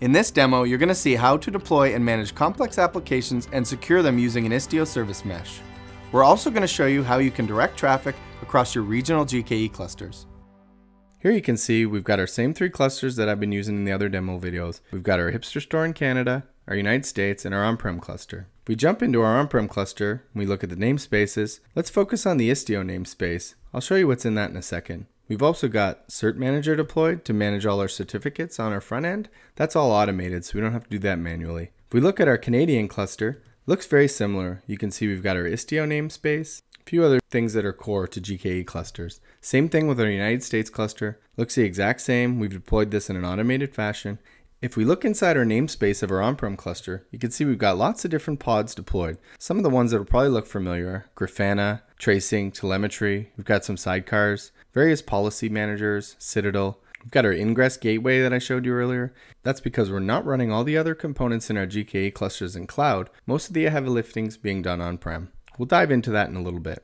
In this demo, you're going to see how to deploy and manage complex applications and secure them using an Istio service mesh. We're also going to show you how you can direct traffic across your regional GKE clusters. Here you can see we've got our same three clusters that I've been using in the other demo videos. We've got our hipster store in Canada, our United States, and our on-prem cluster. If we jump into our on-prem cluster and we look at the namespaces, let's focus on the Istio namespace. I'll show you what's in that in a second. We've also got Cert Manager deployed to manage all our certificates on our front end. That's all automated, so we don't have to do that manually. If we look at our Canadian cluster, looks very similar. You can see we've got our Istio namespace, a few other things that are core to GKE clusters. Same thing with our United States cluster. Looks the exact same. We've deployed this in an automated fashion. If we look inside our namespace of our on-prem cluster, you can see we've got lots of different pods deployed. Some of the ones that will probably look familiar Grafana, Tracing, Telemetry, we've got some sidecars, various policy managers, Citadel, We've got our ingress gateway that I showed you earlier. That's because we're not running all the other components in our GKE clusters in cloud, most of the heavy liftings being done on-prem. We'll dive into that in a little bit.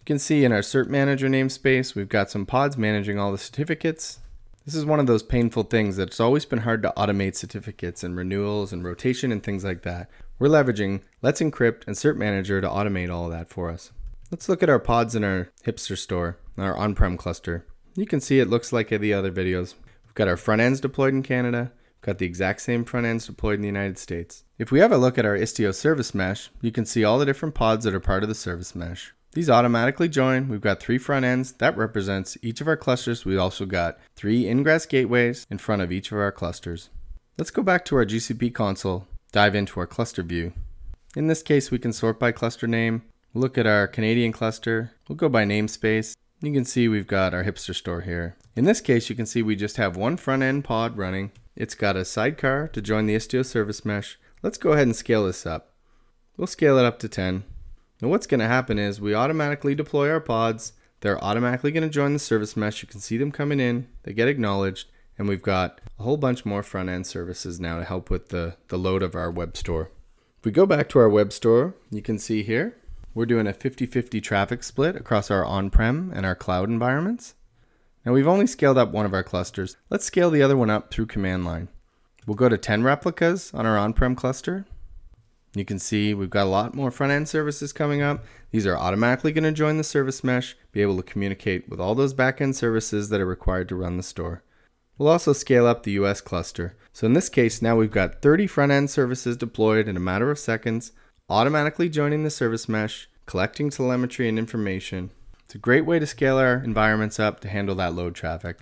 You can see in our cert manager namespace, we've got some pods managing all the certificates, this is one of those painful things that always been hard to automate certificates and renewals and rotation and things like that. We're leveraging Let's Encrypt and Cert Manager to automate all that for us. Let's look at our pods in our hipster store, our on-prem cluster. You can see it looks like the other videos. We've got our front ends deployed in Canada, got the exact same front ends deployed in the United States. If we have a look at our Istio service mesh, you can see all the different pods that are part of the service mesh. These automatically join. We've got three front ends. That represents each of our clusters. We've also got three ingress gateways in front of each of our clusters. Let's go back to our GCP console, dive into our cluster view. In this case, we can sort by cluster name, look at our Canadian cluster. We'll go by namespace. You can see we've got our hipster store here. In this case, you can see we just have one front end pod running. It's got a sidecar to join the Istio service mesh. Let's go ahead and scale this up. We'll scale it up to 10. Now what's going to happen is we automatically deploy our pods. They're automatically going to join the service mesh. You can see them coming in. They get acknowledged. And we've got a whole bunch more front-end services now to help with the, the load of our web store. If we go back to our web store, you can see here, we're doing a 50-50 traffic split across our on-prem and our cloud environments. Now we've only scaled up one of our clusters. Let's scale the other one up through command line. We'll go to 10 replicas on our on-prem cluster you can see we've got a lot more front end services coming up. These are automatically going to join the service mesh, be able to communicate with all those back end services that are required to run the store. We'll also scale up the US cluster. So in this case, now we've got 30 front end services deployed in a matter of seconds, automatically joining the service mesh, collecting telemetry and information. It's a great way to scale our environments up to handle that load traffic.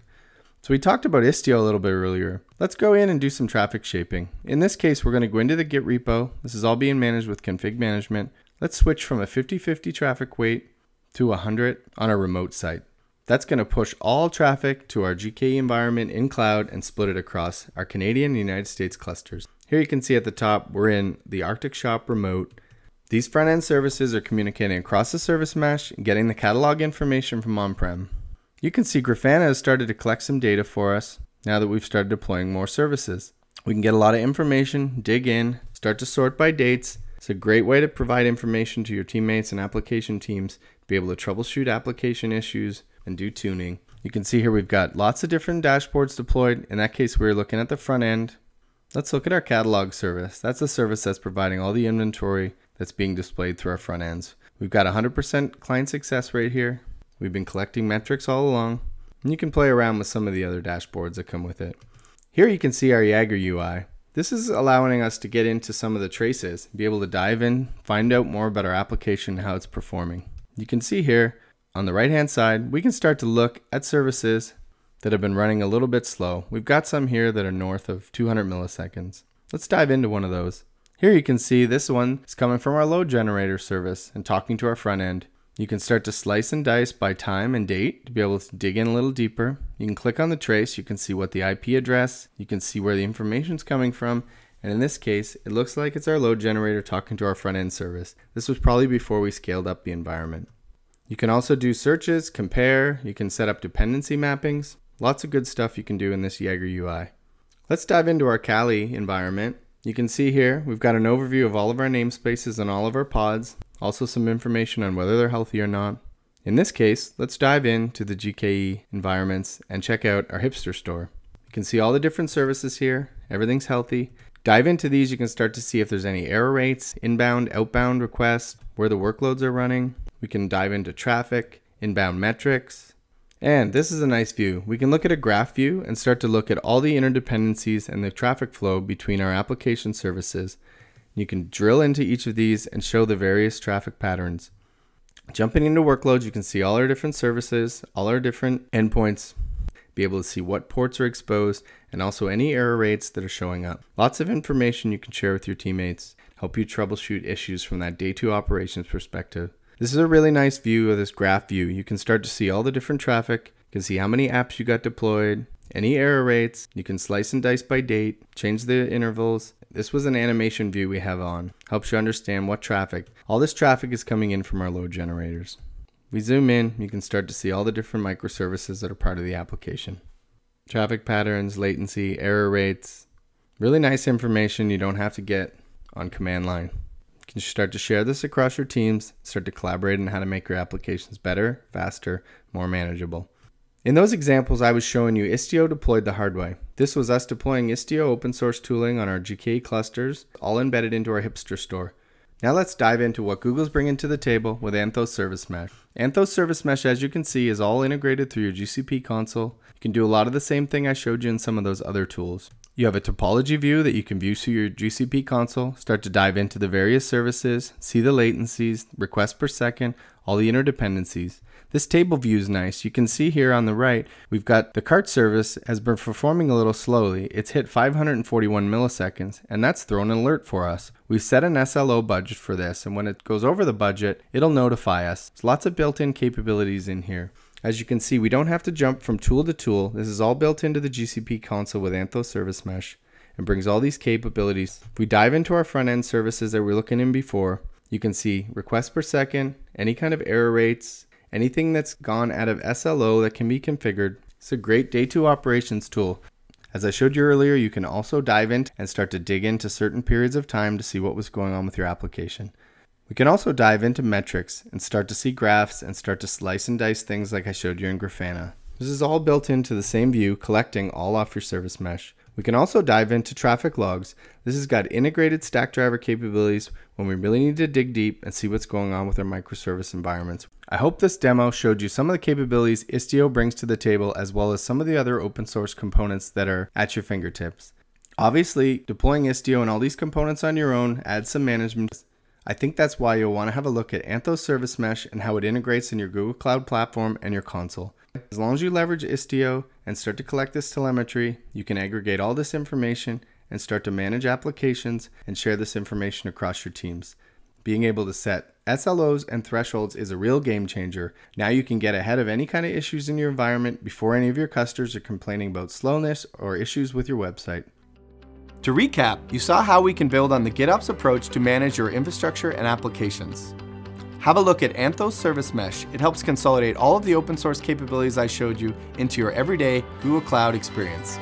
So we talked about Istio a little bit earlier. Let's go in and do some traffic shaping. In this case, we're going to go into the Git repo. This is all being managed with config management. Let's switch from a 50-50 traffic weight to 100 on our remote site. That's going to push all traffic to our GKE environment in cloud and split it across our Canadian and United States clusters. Here you can see at the top, we're in the Arctic Shop remote. These front-end services are communicating across the service mesh and getting the catalog information from on-prem. You can see Grafana has started to collect some data for us now that we've started deploying more services. We can get a lot of information, dig in, start to sort by dates. It's a great way to provide information to your teammates and application teams, be able to troubleshoot application issues and do tuning. You can see here we've got lots of different dashboards deployed. In that case, we we're looking at the front end. Let's look at our catalog service. That's a service that's providing all the inventory that's being displayed through our front ends. We've got 100% client success rate here. We've been collecting metrics all along, and you can play around with some of the other dashboards that come with it. Here you can see our Jaeger UI. This is allowing us to get into some of the traces, be able to dive in, find out more about our application and how it's performing. You can see here, on the right hand side, we can start to look at services that have been running a little bit slow. We've got some here that are north of 200 milliseconds. Let's dive into one of those. Here you can see this one is coming from our load generator service and talking to our front end. You can start to slice and dice by time and date to be able to dig in a little deeper. You can click on the trace, you can see what the IP address, you can see where the information is coming from, and in this case, it looks like it's our load generator talking to our front end service. This was probably before we scaled up the environment. You can also do searches, compare, you can set up dependency mappings, lots of good stuff you can do in this Jaeger UI. Let's dive into our Kali environment you can see here, we've got an overview of all of our namespaces and all of our pods, also some information on whether they're healthy or not. In this case, let's dive into the GKE environments and check out our hipster store. You can see all the different services here, everything's healthy. Dive into these, you can start to see if there's any error rates, inbound, outbound requests, where the workloads are running. We can dive into traffic, inbound metrics, and this is a nice view. We can look at a graph view and start to look at all the interdependencies and the traffic flow between our application services. You can drill into each of these and show the various traffic patterns. Jumping into workloads, you can see all our different services, all our different endpoints, be able to see what ports are exposed, and also any error rates that are showing up. Lots of information you can share with your teammates, help you troubleshoot issues from that day two operations perspective. This is a really nice view of this graph view. You can start to see all the different traffic. You can see how many apps you got deployed, any error rates. You can slice and dice by date, change the intervals. This was an animation view we have on. Helps you understand what traffic. All this traffic is coming in from our load generators. We zoom in, you can start to see all the different microservices that are part of the application. Traffic patterns, latency, error rates. Really nice information you don't have to get on command line. You start to share this across your teams, start to collaborate on how to make your applications better, faster, more manageable. In those examples I was showing you, Istio deployed the hard way. This was us deploying Istio open source tooling on our GKE clusters, all embedded into our Hipster store. Now let's dive into what Google's bringing to the table with Anthos Service Mesh. Anthos Service Mesh, as you can see, is all integrated through your GCP console. You can do a lot of the same thing I showed you in some of those other tools. You have a topology view that you can view through your GCP console, start to dive into the various services, see the latencies, requests per second, all the interdependencies. This table view is nice. You can see here on the right, we've got the cart service has been performing a little slowly. It's hit 541 milliseconds, and that's thrown an alert for us. We've set an SLO budget for this, and when it goes over the budget, it'll notify us. There's lots of built-in capabilities in here. As you can see, we don't have to jump from tool to tool. This is all built into the GCP console with Anthos Service Mesh and brings all these capabilities. If we dive into our front end services that we are looking in before, you can see requests per second, any kind of error rates, anything that's gone out of SLO that can be configured. It's a great day two operations tool. As I showed you earlier, you can also dive in and start to dig into certain periods of time to see what was going on with your application. We can also dive into metrics and start to see graphs and start to slice and dice things like I showed you in Grafana. This is all built into the same view, collecting all off your service mesh. We can also dive into traffic logs. This has got integrated Stackdriver capabilities when we really need to dig deep and see what's going on with our microservice environments. I hope this demo showed you some of the capabilities Istio brings to the table as well as some of the other open source components that are at your fingertips. Obviously, deploying Istio and all these components on your own adds some management I think that's why you'll want to have a look at Anthos Service Mesh and how it integrates in your Google Cloud Platform and your console. As long as you leverage Istio and start to collect this telemetry, you can aggregate all this information and start to manage applications and share this information across your teams. Being able to set SLOs and thresholds is a real game changer. Now you can get ahead of any kind of issues in your environment before any of your customers are complaining about slowness or issues with your website. To recap, you saw how we can build on the GitOps approach to manage your infrastructure and applications. Have a look at Anthos Service Mesh. It helps consolidate all of the open source capabilities I showed you into your everyday Google Cloud experience.